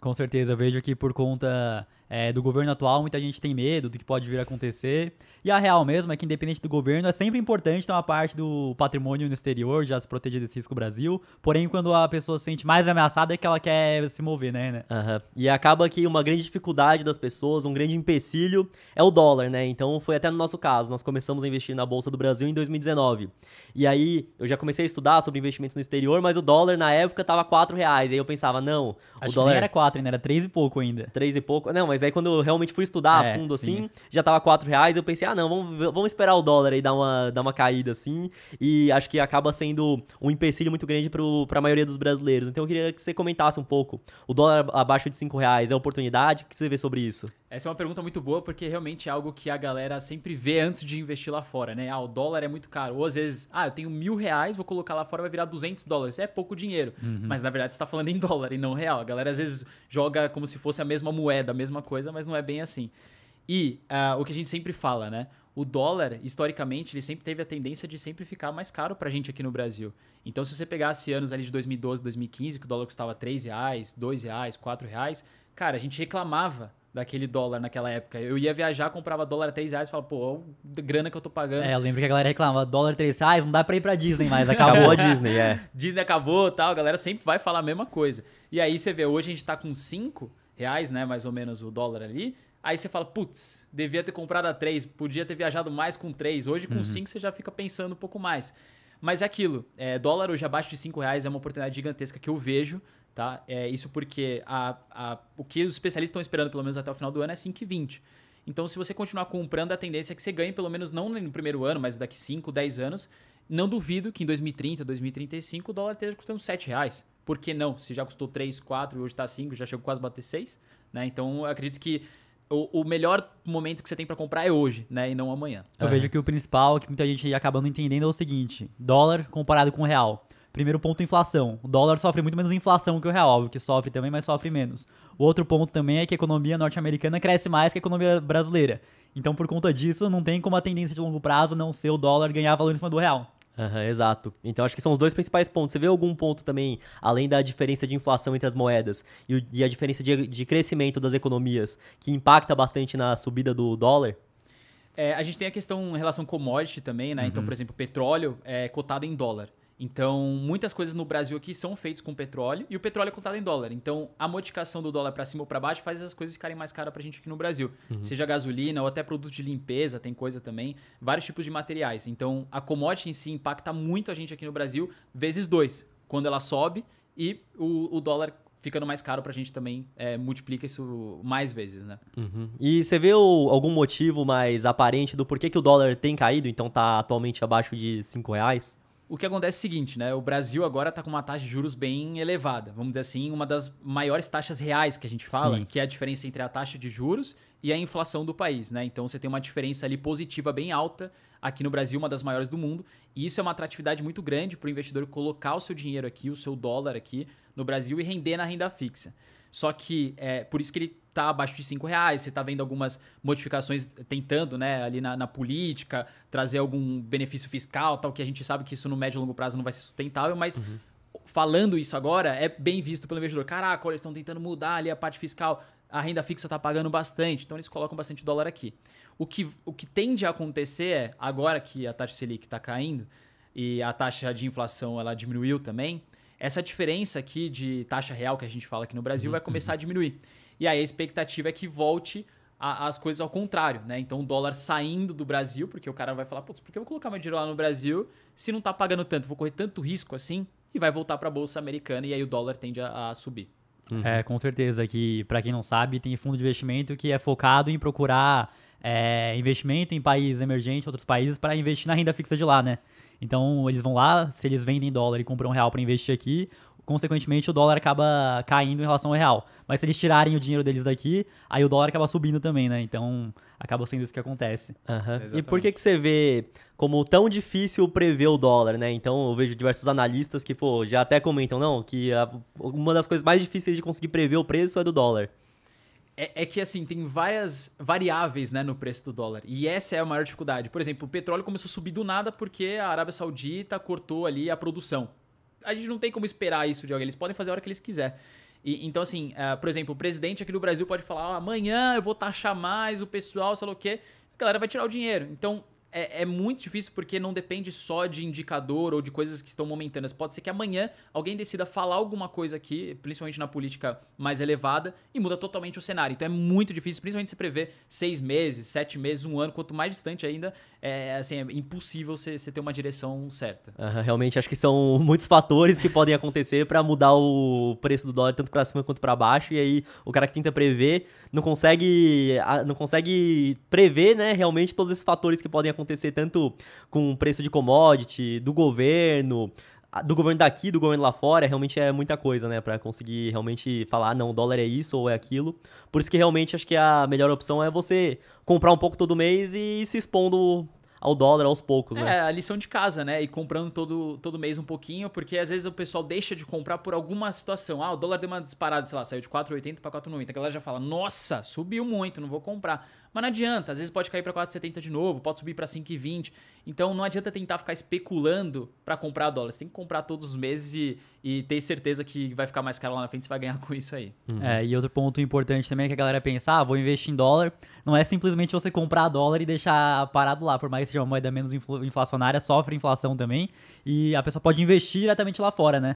Com certeza, vejo que por conta é, do governo atual, muita gente tem medo do que pode vir a acontecer. E a real mesmo é que, independente do governo, é sempre importante ter uma parte do patrimônio no exterior, já se proteger desse risco Brasil. Porém, quando a pessoa se sente mais ameaçada, é que ela quer se mover, né? Uhum. E acaba que uma grande dificuldade das pessoas, um grande empecilho, é o dólar, né? Então, foi até no nosso caso. Nós começamos a investir na Bolsa do Brasil em 2019. E aí, eu já comecei a estudar sobre investimentos no exterior, mas o dólar, na época, tava 4 reais. E aí eu pensava, não, Acho o dólar... Que nem era 4, ainda era 3 e pouco ainda. 3 e pouco, não, mas mas aí quando eu realmente fui estudar é, a fundo, sim. assim, já tava 4 reais, eu pensei, ah, não, vamos, vamos esperar o dólar aí dar uma, dar uma caída, assim, e acho que acaba sendo um empecilho muito grande para pra maioria dos brasileiros. Então eu queria que você comentasse um pouco, o dólar abaixo de 5 reais é oportunidade? O que você vê sobre isso? Essa é uma pergunta muito boa, porque realmente é algo que a galera sempre vê antes de investir lá fora, né? Ah, o dólar é muito caro, ou às vezes, ah, eu tenho mil reais, vou colocar lá fora, vai virar 200 dólares, é pouco dinheiro, uhum. mas na verdade você tá falando em dólar e não real, a galera às vezes joga como se fosse a mesma moeda, a mesma coisa, mas não é bem assim. E uh, o que a gente sempre fala, né? O dólar, historicamente, ele sempre teve a tendência de sempre ficar mais caro para gente aqui no Brasil. Então, se você pegasse anos ali de 2012, 2015, que o dólar custava 3 reais, 2 reais, 4 reais, cara, a gente reclamava daquele dólar naquela época. Eu ia viajar, comprava dólar 3 reais e falava, pô, a grana que eu tô pagando. É, eu lembro que a galera reclamava, dólar 3 reais, não dá pra ir pra Disney mais, acabou a Disney, é. Disney acabou tal, a galera sempre vai falar a mesma coisa. E aí você vê, hoje a gente tá com 5, reais, né? Mais ou menos o dólar ali. Aí você fala, putz, devia ter comprado a 3, podia ter viajado mais com 3. Hoje com uhum. 5 você já fica pensando um pouco mais. Mas é aquilo, é, dólar hoje abaixo de 5 reais é uma oportunidade gigantesca que eu vejo, tá? É, isso porque a, a, o que os especialistas estão esperando, pelo menos até o final do ano, é 5,20. Então, se você continuar comprando, a tendência é que você ganhe, pelo menos não no primeiro ano, mas daqui 5, 10 anos. Não duvido que em 2030, 2035, o dólar esteja custando 7 reais por que não? Se já custou 3, 4 e hoje está 5, já chegou quase a bater 6, né? Então eu acredito que o, o melhor momento que você tem para comprar é hoje, né? E não amanhã. Eu vejo que o principal que muita gente acaba não entendendo é o seguinte: dólar comparado com o real. Primeiro ponto, inflação. O dólar sofre muito menos inflação que o real, óbvio que sofre também, mas sofre menos. O outro ponto também é que a economia norte-americana cresce mais que a economia brasileira. Então, por conta disso, não tem como a tendência de longo prazo não ser o dólar ganhar valor em cima do real. Uhum, exato. Então acho que são os dois principais pontos. Você vê algum ponto também, além da diferença de inflação entre as moedas e, e a diferença de, de, crescimento das economias, que impacta bastante na subida do dólar? É, a gente tem a questão em relação commodity também, né? Então, uhum. Então, por exemplo, petróleo é cotado em dólar. Então, muitas coisas no Brasil aqui são feitas com petróleo e o petróleo é contado em dólar. Então, a modificação do dólar para cima ou para baixo faz as coisas ficarem mais caras para a gente aqui no Brasil. Uhum. Seja gasolina ou até produto de limpeza, tem coisa também, vários tipos de materiais. Então, a commodity em si impacta muito a gente aqui no Brasil, vezes dois, quando ela sobe e o, o dólar ficando mais caro para a gente também é, multiplica isso mais vezes, né? Uhum. E você vê o, algum motivo mais aparente do porquê que o dólar tem caído, então está atualmente abaixo de 5 reais? o que acontece é o seguinte, né? O Brasil agora está com uma taxa de juros bem elevada. Vamos dizer assim, uma das maiores taxas reais que a gente fala, Sim. que é a diferença entre a taxa de juros e a inflação do país, né? Então você tem uma diferença ali positiva bem alta aqui no Brasil, uma das maiores do mundo. E isso é uma atratividade muito grande para o investidor colocar o seu dinheiro aqui, o seu dólar aqui no Brasil e render na renda fixa. Só que é por isso que ele tá abaixo de 5 reais, você tá vendo algumas modificações eh, tentando, né, ali na, na, política, trazer algum benefício fiscal, tal, que a gente sabe que isso no médio e longo prazo não vai ser sustentável, mas uhum. falando isso agora é bem visto pelo investidor. Caraca, olha, eles estão tentando mudar ali a parte fiscal, a renda fixa está pagando bastante, então eles colocam bastante dólar aqui. O que, o que tende a acontecer é, agora que a taxa Selic está caindo e a taxa de inflação ela diminuiu também, essa diferença aqui de taxa real que a gente fala aqui no Brasil uhum. vai começar a uhum. diminuir. E aí a expectativa é que volte a, as coisas ao contrário, né? Então o dólar saindo do Brasil, porque o cara vai falar, putz, por que eu vou colocar meu dinheiro lá no Brasil se não tá pagando tanto? Vou correr tanto risco assim? E vai voltar para a bolsa americana e aí o dólar tende a, a subir. Uhum. É, com certeza, que para quem não sabe, tem fundo de investimento que é focado em procurar é, investimento em países emergentes, outros países, para investir na renda fixa de lá, né? Então, eles vão lá, se eles vendem dólar e compram real para investir aqui, consequentemente o dólar acaba caindo em relação ao real. Mas se eles tirarem o dinheiro deles daqui, aí o dólar acaba subindo também, né? Então acaba sendo isso que acontece. Uhum. E por que, que você vê como tão difícil prever o dólar, né? Então eu vejo diversos analistas que, pô, já até comentam, não, que a, uma das coisas mais difíceis de conseguir prever o preço é do dólar. É, é, que assim, tem várias variáveis né, no preço do dólar. E essa é a maior dificuldade. Por exemplo, o petróleo começou a subir do nada porque a Arábia Saudita cortou ali a produção a gente não tem como esperar isso de alguém. Eles podem fazer a hora que eles quiserem. E, então, assim, uh, por exemplo, o presidente aqui do Brasil pode falar: amanhã eu vou taxar mais o pessoal, sei lá o quê. A galera vai tirar o dinheiro. Então, é, é, muito difícil porque não depende só de indicador ou de coisas que estão momentâneas. Pode ser que amanhã alguém decida falar alguma coisa aqui, principalmente na política mais elevada, e muda totalmente o cenário. Então é muito difícil, principalmente se prever seis meses, sete meses, um ano, quanto mais distante ainda, é, assim, é impossível você ter uma direção certa. Uhum, realmente, acho que são muitos fatores que podem acontecer para mudar o preço do dólar tanto para cima quanto para baixo, e aí o cara que tenta prever não consegue, não consegue prever né, realmente todos esses fatores que podem acontecer acontecer tanto com o preço de commodity, do governo, do governo daqui, do governo lá fora, realmente é muita coisa, né? Para conseguir realmente falar, não, o dólar é isso ou é aquilo. Por isso que realmente acho que a melhor opção é você comprar um pouco todo mês e ir se expondo ao dólar aos poucos, né? É, a lição de casa, né? E comprando todo, todo mês um pouquinho, porque às vezes o pessoal deixa de comprar por alguma situação. Ah, o dólar deu uma disparada, sei lá, saiu de 4,80 para 4,90. A galera já fala, nossa, subiu muito, não vou comprar. Mas não adianta, às vezes pode cair para 4,70 de novo, pode subir para 5,20. Então não adianta tentar ficar especulando para comprar dólar. Você tem que comprar todos os meses e, e ter certeza que vai ficar mais caro lá na frente, você vai ganhar com isso aí. Uhum. É, e outro ponto importante também é que a galera pensa, ah, vou investir em dólar. Não é simplesmente você comprar dólar e deixar parado lá, por mais que seja uma moeda menos inflacionária, sofre inflação também. E a pessoa pode investir diretamente lá fora, né?